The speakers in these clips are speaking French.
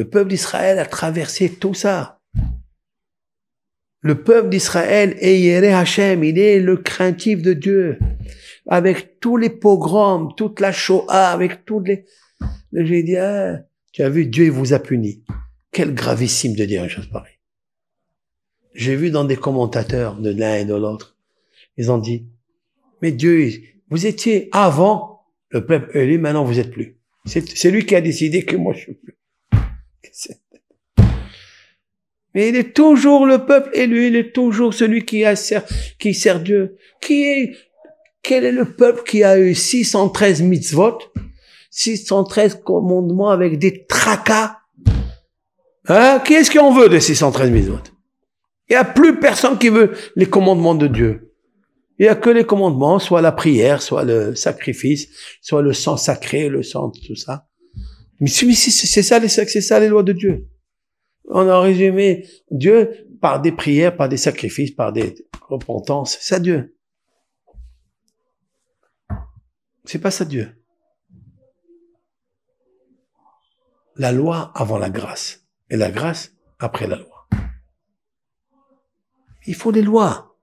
Le peuple d'Israël a traversé tout ça. Le peuple d'Israël est Yéré Hachem, il est le craintif de Dieu. Avec tous les pogroms, toute la Shoah, avec tous les... J'ai dit, ah, tu as vu, Dieu vous a puni. Quel gravissime de dire une chose pareille. J'ai vu dans des commentateurs de l'un et de l'autre, ils ont dit, mais Dieu, vous étiez avant le peuple élu, maintenant vous êtes plus. C'est lui qui a décidé que moi je suis plus. Mais il est toujours le peuple élu, il est toujours celui qui, a qui sert Dieu. Qui est, quel est le peuple qui a eu 613 mitzvot, 613 commandements avec des tracas hein? Qui est-ce qu'on veut des 613 mitzvot Il n'y a plus personne qui veut les commandements de Dieu. Il n'y a que les commandements, soit la prière, soit le sacrifice, soit le sang sacré, le sang, tout ça. Mais celui c'est ça, c'est ça les lois de Dieu. On a résumé Dieu par des prières, par des sacrifices, par des repentances. C'est ça Dieu. C'est pas ça Dieu. La loi avant la grâce et la grâce après la loi. Il faut des lois.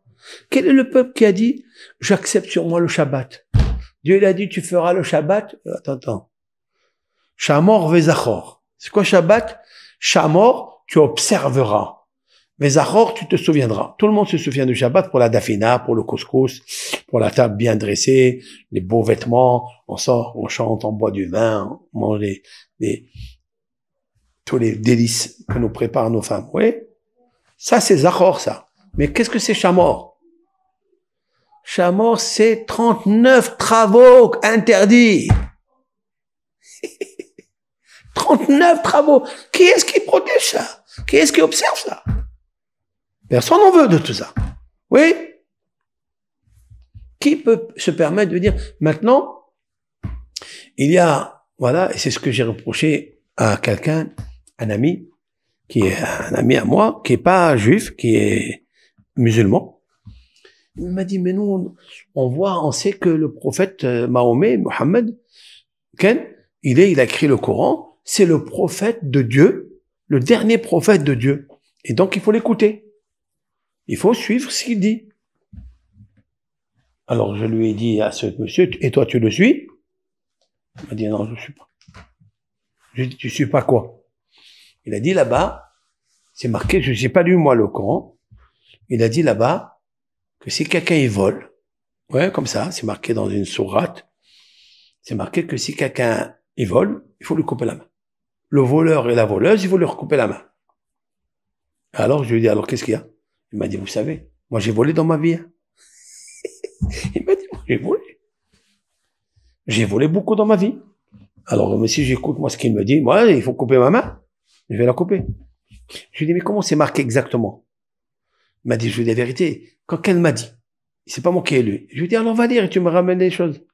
Quel est le peuple qui a dit j'accepte sur moi le Shabbat Dieu il a dit tu feras le Shabbat. Euh, attends, attends. Shamor Vezachor. C'est quoi Shabbat Chamor, tu observeras. Vezachor, tu te souviendras. Tout le monde se souvient de Shabbat pour la dafina, pour le couscous, pour la table bien dressée, les beaux vêtements. On sort, on chante, on boit du vin, on mange les, tous les délices que nous préparent nos femmes. Oui, ça c'est Zachor, ça. Mais qu'est-ce que c'est Chamor Chamor, c'est 39 travaux interdits. 39 travaux. Qui est-ce qui protège ça Qui est-ce qui observe ça Personne n'en veut de tout ça. Oui Qui peut se permettre de dire, maintenant, il y a, voilà, et c'est ce que j'ai reproché à quelqu'un, un ami, qui est un ami à moi, qui n'est pas juif, qui est musulman. Il m'a dit, mais nous, on voit, on sait que le prophète euh, Mahomet, Mohammed, Ken, il est, il a écrit le Coran, c'est le prophète de Dieu, le dernier prophète de Dieu. Et donc, il faut l'écouter. Il faut suivre ce qu'il dit. Alors, je lui ai dit à ce monsieur, et toi, tu le suis? Il m'a dit, non, je ne suis pas. Je lui ai dit, tu suis pas quoi? Il a dit là-bas, c'est marqué, je sais pas lu moi le Coran. Il a dit là-bas que si quelqu'un y vole, ouais, comme ça, c'est marqué dans une sourate, c'est marqué que si quelqu'un y vole, il faut lui couper la main le voleur et la voleuse, ils vont leur couper la main. Alors je lui dis, alors qu'est-ce qu'il y a Il m'a dit, vous savez, moi j'ai volé dans ma vie. Hein. Il m'a dit, j'ai volé. J'ai volé beaucoup dans ma vie. Alors, monsieur si j'écoute moi ce qu'il me dit, moi, il faut couper ma main, je vais la couper. Je lui dis, mais comment c'est marqué exactement Il m'a dit, je lui dis la vérité. Quand qu'elle m'a dit, c'est s'est pas ai lui. Je lui dis, alors va dire, et tu me ramènes les choses.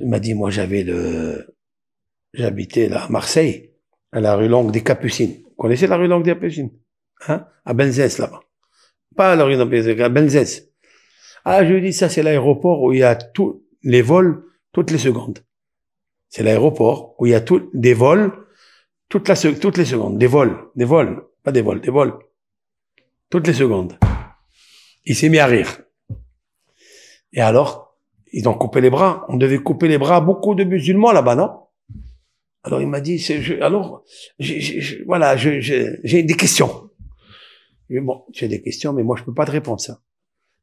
Il m'a dit, moi, j'avais le, j'habitais là, à Marseille, à la rue Longue des Capucines. Vous connaissez la rue Longue des Capucines? Hein? À Benzès, là-bas. Pas à la rue Longue des Capucines, à Benzès. Ah, je lui dis, ça, c'est l'aéroport où il y a tous les vols toutes les secondes. C'est l'aéroport où il y a tous des vols la, toutes les secondes. Des vols, des vols, pas des vols, des vols. Toutes les secondes. Il s'est mis à rire. Et alors, ils ont coupé les bras. On devait couper les bras à beaucoup de musulmans là-bas, non Alors il m'a dit, je, alors, voilà, j'ai des questions. bon, j'ai des questions, mais moi je peux pas te répondre ça.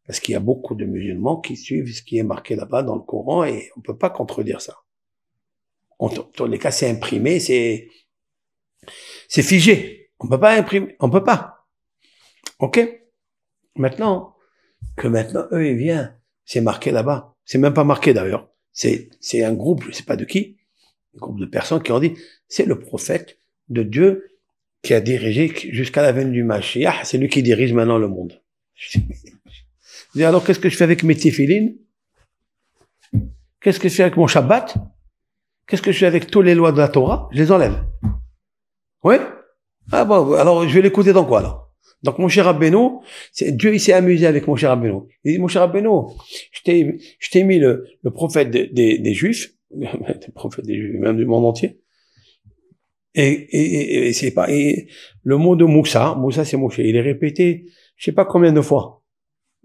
Parce qu'il y a beaucoup de musulmans qui suivent ce qui est marqué là-bas dans le Coran et on peut pas contredire ça. En tous les cas, c'est imprimé, c'est, c'est figé. On peut pas imprimer, on peut pas. Ok? Maintenant, que maintenant, eux, ils viennent, c'est marqué là-bas. C'est même pas marqué d'ailleurs. C'est, c'est un groupe, je sais pas de qui, un groupe de personnes qui ont dit, c'est le prophète de Dieu qui a dirigé jusqu'à la veine du Mashiach, c'est lui qui dirige maintenant le monde. Je dis, alors qu'est-ce que je fais avec mes Qu'est-ce que je fais avec mon Shabbat Qu'est-ce que je fais avec toutes les lois de la Torah Je les enlève. Oui Ah bon, alors je vais l'écouter dans quoi alors donc mon cher c'est Dieu il s'est amusé avec mon cher Abeno. Il dit, mon cher Abeno, je t'ai mis le, prophète des, des, Juifs, le prophète des Juifs, même du monde entier, et, et, c'est pas le mot de Moussa, Moussa c'est Moshe, il est répété, je sais pas combien de fois.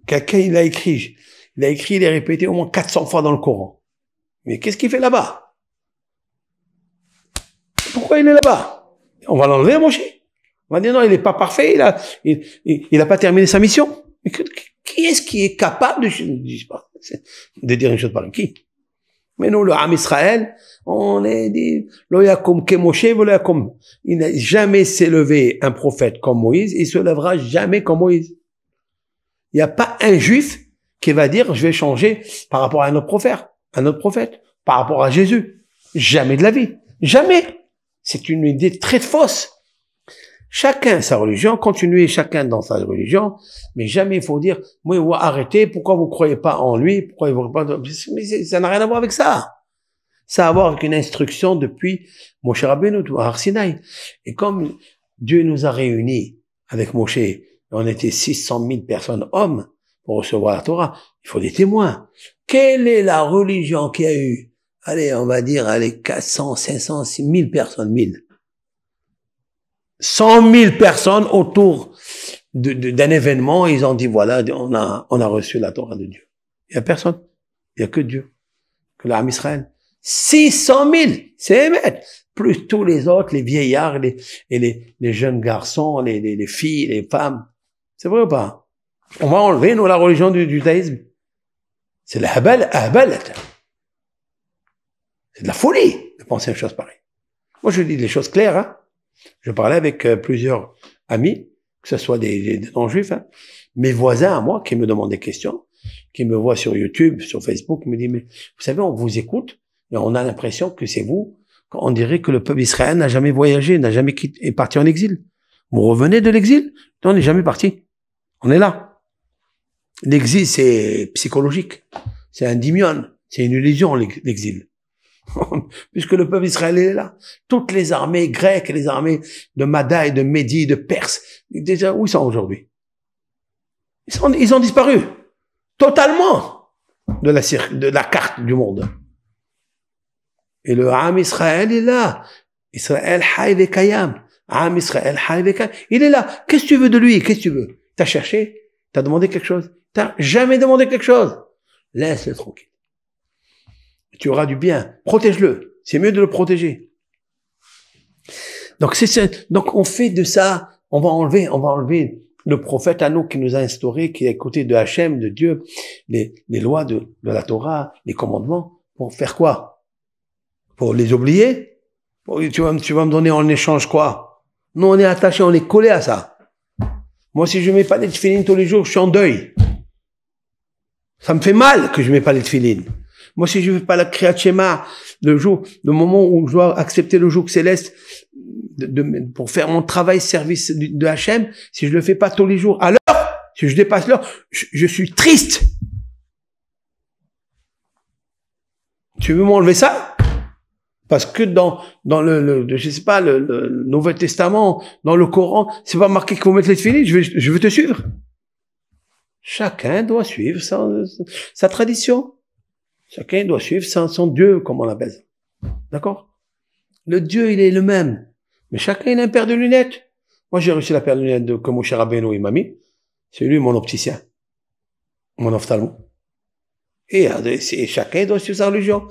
Quelqu'un il l'a écrit, il a écrit, il est répété au moins 400 fois dans le Coran. Mais qu'est-ce qu'il fait là-bas Pourquoi il est là-bas On va l'enlever Moshe on va dire non, il n'est pas parfait, il n'a il, il, a pas terminé sa mission. Mais qui est-ce qui est capable de, je de dire une chose par Qui Mais nous, le Ham Israël, on est dit, il n'a jamais s'élevé un prophète comme Moïse, il se lèvera jamais comme Moïse. Il n'y a pas un juif qui va dire, je vais changer par rapport à un prophète, un autre prophète, par rapport à Jésus. Jamais de la vie. Jamais. C'est une idée très fausse Chacun sa religion, continuez chacun dans sa religion, mais jamais il faut dire, moi, vous arrêtez, pourquoi vous croyez pas en lui, pourquoi vous pas Mais ça n'a rien à voir avec ça. Ça a à voir avec une instruction depuis Moshe Rabbeinu, ou Arsinaï. Et comme Dieu nous a réunis avec Moshe, on était 600 000 personnes hommes pour recevoir la Torah, il faut des témoins. Quelle est la religion qui a eu, allez, on va dire, allez, 400, 500, 6000 personnes, 1000 100 000 personnes autour d'un événement, ils ont dit voilà, on a, on a reçu la Torah de Dieu. Il n'y a personne. Il n'y a que Dieu. Que l'âme Israël. 600 000, c'est émettre. Plus tous les autres, les vieillards, les, et les, les jeunes garçons, les, les, filles, les femmes. C'est vrai ou pas? On va enlever, nous, la religion du judaïsme. C'est la habal, C'est de la folie de penser une chose pareille. Moi, je dis des choses claires, hein. Je parlais avec euh, plusieurs amis, que ce soit des, non-juifs, hein, mes voisins à moi qui me demandent des questions, qui me voient sur YouTube, sur Facebook, me disent, mais vous savez, on vous écoute, mais on a l'impression que c'est vous. On dirait que le peuple israélien n'a jamais voyagé, n'a jamais quitté, est parti en exil. Vous revenez de l'exil on n'est jamais parti. On est là. L'exil, c'est psychologique. C'est un dimion. C'est une illusion, l'exil. puisque le peuple israélien est là. Toutes les armées grecques, les armées de Madaï, de Médie, de Perse, déjà, où ils sont aujourd'hui ils, ont disparu totalement de la, de la carte du monde. Et le Ham Israël est là. Israël Kayam. Israël Kayam. Il est là. Qu'est-ce que tu veux de lui Qu'est-ce que tu veux T'as cherché T'as demandé quelque chose T'as jamais demandé quelque chose Laisse-le tranquille tu auras du bien. Protège-le. C'est mieux de le protéger. Donc c'est donc on fait de ça, on va enlever, on va enlever le prophète à nous qui nous a instauré, qui est à côté de Hachem, de Dieu, les, lois de, la Torah, les commandements, pour faire quoi Pour les oublier tu, vas, tu me donner en échange quoi Nous on est attaché, on est collé à ça. Moi si je mets pas les tefilines tous les jours, je suis en deuil. Ça me fait mal que je mets pas les tefilines. Moi, si je ne fais pas la Kriyat le jour, le moment où je dois accepter le jour céleste de, pour faire mon travail service de, la Hachem, si je le fais pas tous les jours, alors, si je dépasse l'heure, je, suis triste. Tu veux m'enlever ça Parce que dans dans le, je sais pas le, Nouveau Testament, dans le Coran, c'est pas marqué qu'il faut mettre les finis. Je veux je veux te suivre. Chacun doit suivre sa, sa tradition. Chacun doit suivre son, Dieu, comme on l'appelle. D'accord Le Dieu, il est le même. Mais chacun, a un paire de lunettes. Moi, j'ai reçu la paire de lunettes de mon cher il m'a C'est lui, mon opticien. Mon ophtalmo. Et, et euh, chacun doit suivre sa religion.